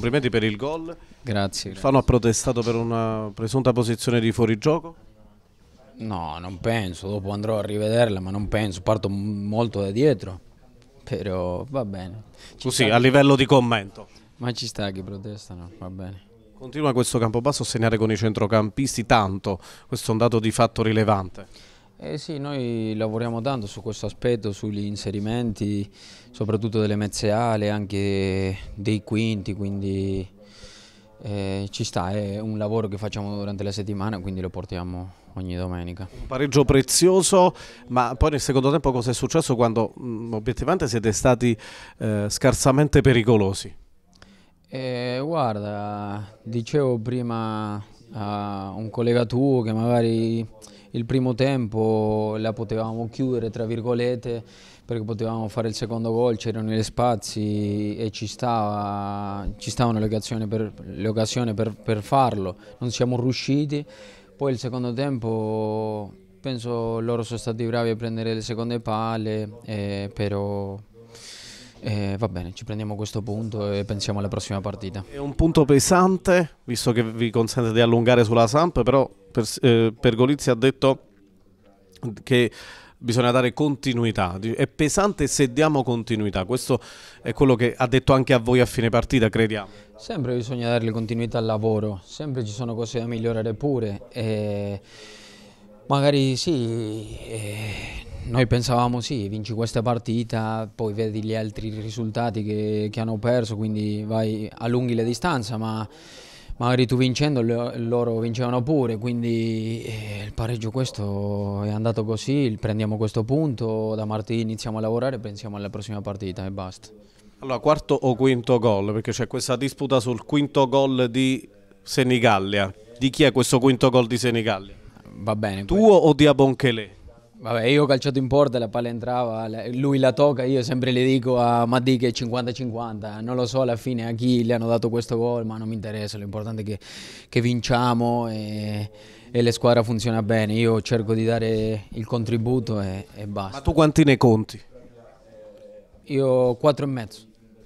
Complimenti per il gol. Grazie. Il Fano ha protestato per una presunta posizione di fuorigioco? No, non penso, dopo andrò a rivederla, ma non penso, parto molto da dietro, però va bene. Ci Così, a livello di commento. Ma ci sta che protestano, va bene. Continua questo campo basso a segnare con i centrocampisti tanto, questo è un dato di fatto rilevante. Eh sì, noi lavoriamo tanto su questo aspetto, sugli inserimenti, soprattutto delle mezze mezzeale, anche dei quinti, quindi eh, ci sta, è un lavoro che facciamo durante la settimana, quindi lo portiamo ogni domenica. Un pareggio prezioso, ma poi nel secondo tempo cosa è successo quando mh, mm, obiettivamente siete stati eh, scarsamente pericolosi? Eh, guarda, dicevo prima a un collega tuo che magari il primo tempo la potevamo chiudere tra virgolette perché potevamo fare il secondo gol, c'erano gli spazi e ci stava, ci stavano le occasioni, per, le occasioni per, per farlo, non siamo riusciti, poi il secondo tempo penso loro sono stati bravi a prendere le seconde palle, eh, però eh, va bene, ci prendiamo questo punto e pensiamo alla prossima partita. È un punto pesante, visto che vi consente di allungare sulla Samp, però per, eh, Pergolizzi ha detto che bisogna dare continuità. È pesante se diamo continuità. Questo è quello che ha detto anche a voi a fine partita, crediamo. Sempre bisogna dare continuità al lavoro, sempre ci sono cose da migliorare pure. E magari sì, eh, noi pensavamo sì, vinci questa partita, poi vedi gli altri risultati che, che hanno perso, quindi vai, allunghi la distanza, ma magari tu vincendo loro vincevano pure, quindi eh, il pareggio questo è andato così, prendiamo questo punto, da martedì iniziamo a lavorare, pensiamo alla prossima partita e basta. Allora, quarto o quinto gol? Perché c'è questa disputa sul quinto gol di Senigallia. Di chi è questo quinto gol di Senigallia? Va bene. Tuo quello. o di Abonchelé? Vabbè, io ho calciato in porta, la palla entrava, lui la tocca, io sempre le dico a Maddi che è 50-50, non lo so alla fine a chi le hanno dato questo gol, ma non mi interessa, l'importante è che, che vinciamo e, e la squadra funziona bene, io cerco di dare il contributo e, e basta. Ma tu quanti ne conti? Io 4 e mezzo.